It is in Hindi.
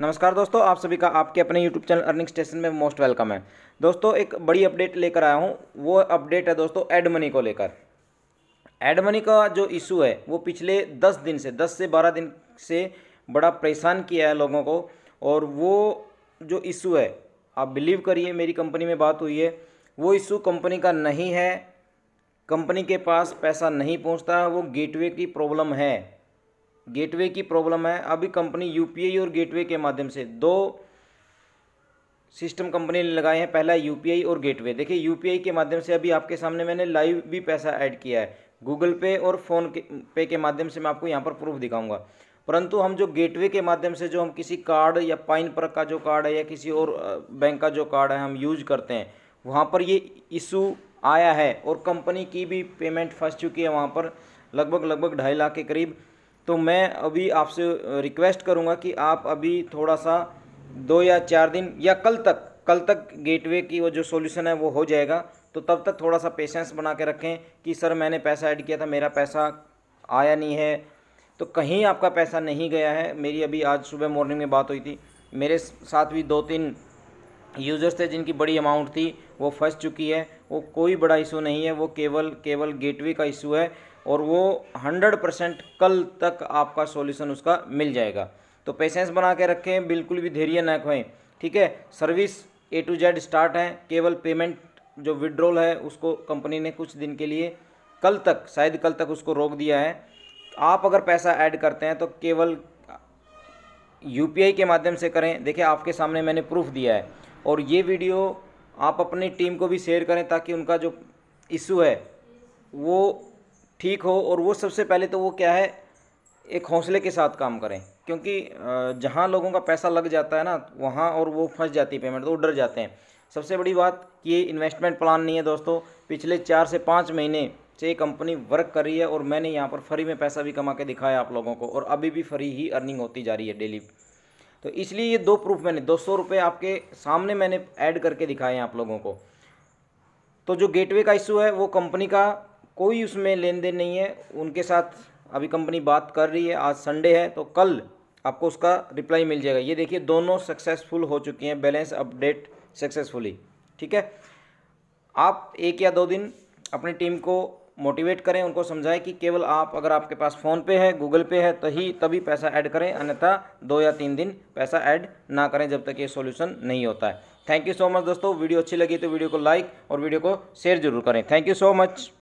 नमस्कार दोस्तों आप सभी का आपके अपने यूट्यूब चैनल अर्निंग स्टेशन में मोस्ट वेलकम है दोस्तों एक बड़ी अपडेट लेकर आया हूँ वो अपडेट है दोस्तों एड मनी को लेकर एड मनी का जो इशू है वो पिछले दस दिन से दस से बारह दिन से बड़ा परेशान किया है लोगों को और वो जो इशू है आप बिलीव करिए मेरी कंपनी में बात हुई है वो इशू कंपनी का नहीं है कंपनी के पास पैसा नहीं पहुँचता वो गेटवे की प्रॉब्लम है गेटवे की प्रॉब्लम है अभी कंपनी यूपीआई और गेटवे के माध्यम से दो सिस्टम कंपनी ने लगाए हैं पहला यूपीआई और गेटवे देखिए यूपीआई के माध्यम से अभी आपके सामने मैंने लाइव भी पैसा ऐड किया है गूगल पे और फ़ोन पे के माध्यम से मैं आपको यहाँ पर प्रूफ दिखाऊंगा परंतु हम जो गेटवे के माध्यम से जो हम किसी कार्ड या पाइन पर का जो कार्ड है या किसी और बैंक का जो कार्ड है हम यूज करते हैं वहाँ पर ये इशू आया है और कंपनी की भी पेमेंट फंस चुकी है वहाँ पर लगभग लगभग ढाई लाख के करीब तो मैं अभी आपसे रिक्वेस्ट करूँगा कि आप अभी थोड़ा सा दो या चार दिन या कल तक कल तक गेटवे की वो जो सॉल्यूशन है वो हो जाएगा तो तब तक थोड़ा सा पेशेंस बना के रखें कि सर मैंने पैसा ऐड किया था मेरा पैसा आया नहीं है तो कहीं आपका पैसा नहीं गया है मेरी अभी आज सुबह मॉर्निंग में बात हुई थी मेरे साथ भी दो तीन यूज़र्स थे जिनकी बड़ी अमाउंट थी वो फंस चुकी है वो कोई बड़ा इशू नहीं है वो केवल केवल गेटवे का इशू है और वो हंड्रेड परसेंट कल तक आपका सॉल्यूशन उसका मिल जाएगा तो पेशेंस बना के रखें बिल्कुल भी धैर्य ना खोएं ठीक है service A to Z start है केवल पेमेंट जो विड्रॉल है उसको कंपनी ने कुछ दिन के लिए कल तक शायद कल तक उसको रोक दिया है आप अगर पैसा ऐड करते हैं तो केवल यू के माध्यम से करें देखिए आपके सामने मैंने प्रूफ दिया है और ये वीडियो आप अपनी टीम को भी शेयर करें ताकि उनका जो इशू है वो ठीक हो और वो सबसे पहले तो वो क्या है एक हौसले के साथ काम करें क्योंकि जहाँ लोगों का पैसा लग जाता है ना वहाँ और वो फंस जाती है पेमेंट तो वो डर जाते हैं सबसे बड़ी बात कि ये इन्वेस्टमेंट प्लान नहीं है दोस्तों पिछले चार से पाँच महीने से ये कंपनी वर्क कर रही है और मैंने यहाँ पर फ्री में पैसा भी कमा के दिखाया आप लोगों को और अभी भी फ्री ही अर्निंग होती जा रही है डेली तो इसलिए ये दो प्रूफ मैंने दो सौ रुपये आपके सामने मैंने ऐड करके दिखाए हैं आप लोगों को तो जो गेटवे का इशू है वो कंपनी का कोई उसमें लेन देन नहीं है उनके साथ अभी कंपनी बात कर रही है आज संडे है तो कल आपको उसका रिप्लाई मिल जाएगा ये देखिए दोनों सक्सेसफुल हो चुके हैं बैलेंस अपडेट सक्सेसफुली ठीक है आप एक या दो दिन अपनी टीम को मोटिवेट करें उनको समझाएं कि केवल आप अगर आपके पास फ़ोन पे है गूगल पे है तो ही तभी पैसा ऐड करें अन्यथा दो या तीन दिन पैसा ऐड ना करें जब तक ये सॉल्यूशन नहीं होता है थैंक यू सो मच दोस्तों वीडियो अच्छी लगी तो वीडियो को लाइक और वीडियो को शेयर जरूर करें थैंक यू सो मच